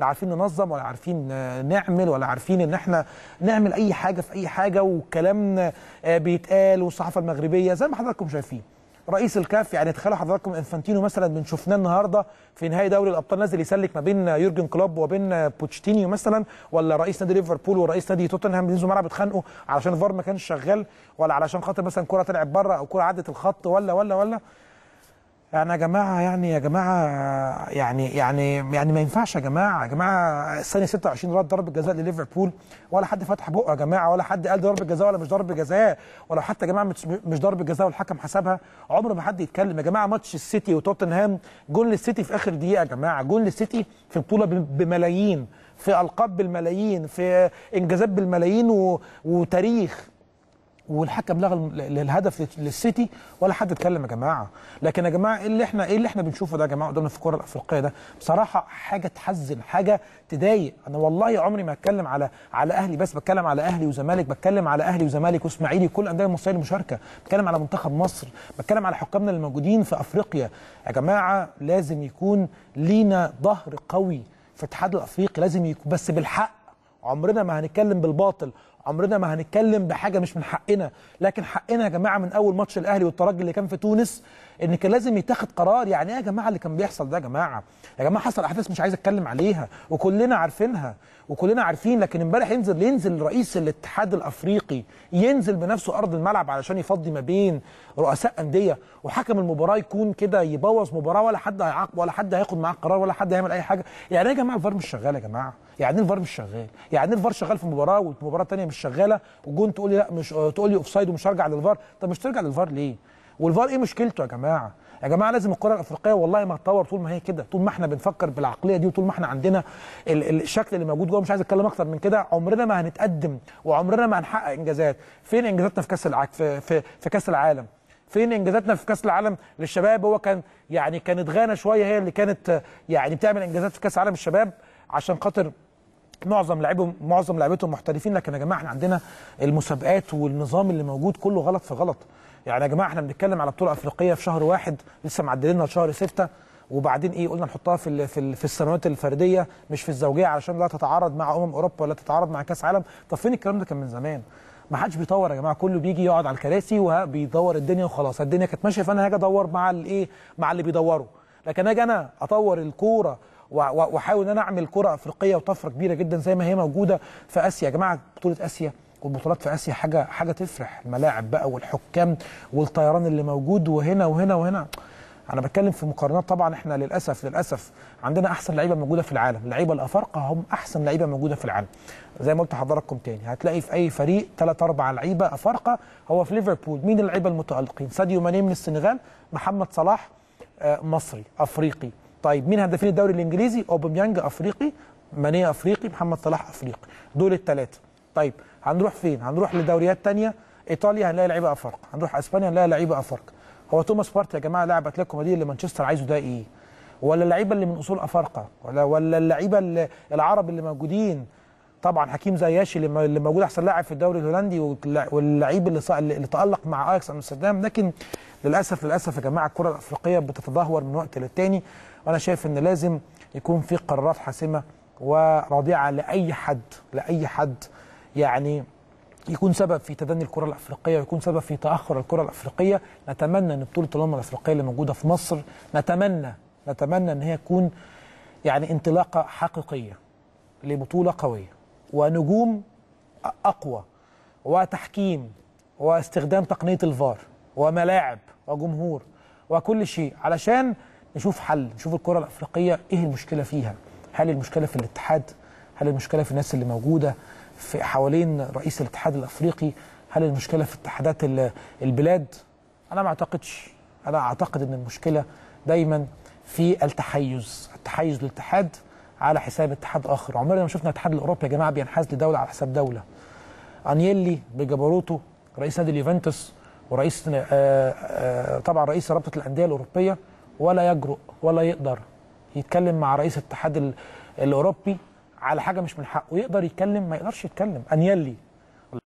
لا عارفين ننظم ولا عارفين نعمل ولا عارفين ان احنا نعمل اي حاجه في اي حاجه وكلامنا آه، بيتقال والصحافه المغربيه زي ما حضراتكم شايفين رئيس الكاف يعني تخيلوا حضراتكم انفانتينو مثلا بنشوفناه النهارده في نهائي دوري الابطال نازل يسلك ما بين يورجن كلوب وبين بوتشيتينيو مثلا ولا رئيس نادي ليفربول ورئيس نادي توتنهام بينزلوا الملعب يتخانقوا علشان الفار ما كانش شغال ولا علشان خاطر مثلا كره طلعت بره او كره عدت الخط ولا ولا ولا يعني يا جماعه يعني يا جماعه يعني يعني يعني ما ينفعش يا جماعه يا جماعه الثانيه 26 رد ضربه جزاء لليفربول ولا حد فتح بقه يا جماعه ولا حد قال ضربه جزاء ولا مش ضربه جزاء ولا حتى يا جماعه مش ضربه جزاء والحكم حسبها عمره ما حد يتكلم يا جماعه ماتش السيتي وتوتنهام جون للسيتي في اخر دقيقه يا جماعه جون للسيتي في بطوله بملايين في القاب بالملايين في انجازات بالملايين و... وتاريخ والحكم لغى الهدف للسيتي ولا حد اتكلم يا جماعه لكن يا جماعه ايه اللي احنا ايه اللي احنا بنشوفه ده يا جماعه قدامنا في الكره الافريقيه ده بصراحه حاجه تحزن حاجه تضايق انا والله عمري ما اتكلم على على اهلي بس بتكلم على اهلي وزمالك بتكلم على اهلي وزمالك واسماعيلي وكل الانديه المصريه المشاركه بتكلم على منتخب مصر بتكلم على حكامنا اللي موجودين في افريقيا يا جماعه لازم يكون لينا ظهر قوي في الاتحاد الافريقي لازم يكون بس بالحق عمرنا ما هنتكلم بالباطل عمرنا ما هنتكلم بحاجه مش من حقنا لكن حقنا يا جماعه من اول ماتش الاهلي والترجي اللي كان في تونس ان كان لازم يتاخد قرار يعني ايه يا جماعه اللي كان بيحصل ده يا جماعه يا جماعه حصل احداث مش عايز اتكلم عليها وكلنا عارفينها وكلنا عارفين لكن امبارح ينزل ينزل رئيس الاتحاد الافريقي ينزل بنفسه ارض الملعب علشان يفضي ما بين رؤساء انديه وحكم المباراه يكون كده يبوظ مباراه ولا حد هيعاقب ولا حد هياخد معاه قرار ولا حد هيعمل اي حاجه يعني ايه يا جماعه الفار مش شغال يا جماعه يعني ايه الفار مش شغال يعني ايه الفار شغال في مباراه والمباراه الثانيه مش شغاله وجون تقول لي لا مش آه، تقول لي اوفسايد ومش هرجع للفار طب مش ترجع للفار ليه والفار ايه مشكلته يا جماعه يا جماعه لازم الكره الافريقيه والله ما تطور طول ما هي كده طول ما احنا بنفكر بالعقليه دي وطول ما احنا عندنا الشكل اللي موجود جوه مش عايز اتكلم اكتر من كده عمرنا ما هنتقدم وعمرنا ما هنحقق انجازات فين انجازاتنا في كاس العالم في, في, في كاس العالم فين انجازاتنا في كاس العالم للشباب هو كان يعني كانت غانا شويه هي اللي كانت يعني بتعمل انجازات في كاس العالم الشباب عشان خاطر معظم لاعبهم معظم لعيبتهم محترفين لكن يا جماعه احنا عندنا المسابقات والنظام اللي موجود كله غلط في غلط يعني يا جماعه احنا بنتكلم على بطوله افريقيه في شهر واحد لسه معدلينها شهر سته وبعدين ايه قلنا نحطها في في في السنوات الفرديه مش في الزوجيه علشان لا تتعارض مع امم اوروبا ولا تتعارض مع كاس عالم طب فين الكلام ده كان من زمان ما حدش بيطور يا جماعه كله بيجي يقعد على الكراسي وبيدور الدنيا وخلاص الدنيا كانت ماشيه فانا هاجي ادور مع الايه مع اللي بيدوروا لكن اجي انا اطور الكوره واحاول ان انا اعمل كره افريقيه وطفره كبيره جدا زي ما هي موجوده في اسيا يا جماعه بطوله اسيا والبطولات في اسيا حاجه حاجه تفرح الملاعب بقى والحكام والطيران اللي موجود وهنا وهنا وهنا انا بتكلم في مقارنات طبعا احنا للاسف للاسف عندنا احسن لعيبه موجوده في العالم اللعيبه الافارقه هم احسن لعيبه موجوده في العالم زي ما قلت لحضراتكم تاني هتلاقي في اي فريق ثلاث اربع لعيبه افارقه هو في ليفربول مين اللعيبه المتالقين ساديو ماني من السنغال محمد صلاح آه، مصري افريقي طيب مين هدافين الدوري الانجليزي اوباميانج افريقي ماني افريقي محمد صلاح افريقي دول الثلاثه طيب هنروح فين هنروح لدوريات ثانيه ايطاليا هنلاقي لعيبه افارقه هنروح اسبانيا هنلاقي لعيبه افارقه هو توماس بارتي يا جماعه لاعب اتلتيكو مدريد اللي مانشستر عايزه ده ايه ولا اللعيبه اللي من اصول افارقه ولا ولا اللعيبه العرب اللي موجودين طبعا حكيم زياشي اللي موجود احسن لاعب في الدوري الهولندي واللعيب اللي اللي تالق مع اياكس امستردام لكن للاسف للاسف يا جماعه الكره الافريقيه بتتدهور من وقت للتاني وانا شايف ان لازم يكون في قرارات حاسمه ورادعه لاي حد لاي حد يعني يكون سبب في تدني الكره الافريقيه ويكون سبب في تاخر الكره الافريقيه نتمنى ان بطوله الامم الافريقيه اللي موجوده في مصر نتمنى نتمنى ان هي تكون يعني انطلاقه حقيقيه لبطوله قويه ونجوم اقوى وتحكيم واستخدام تقنيه الفار وملاعب وجمهور وكل شيء علشان نشوف حل نشوف الكرة الأفريقية إيه المشكلة فيها هل المشكلة في الاتحاد هل المشكلة في الناس اللي موجودة في حوالين رئيس الاتحاد الأفريقي هل المشكلة في اتحادات البلاد أنا ما أعتقدش أنا أعتقد أن المشكلة دايما في التحيز التحيز للاتحاد على حساب اتحاد آخر عمرنا ما شفنا الاتحاد الأوروبي يا جماعة بينحاز لدولة على حساب دولة أنيلي بجبروته رئيس نادي اليوفنتوس ورئيس آه، آه، طبعا رئيس رابطه الانديه الاوروبيه ولا يجرؤ ولا يقدر يتكلم مع رئيس الاتحاد الاوروبي على حاجه مش من حقه يقدر يتكلم ما يقدرش يتكلم انيلي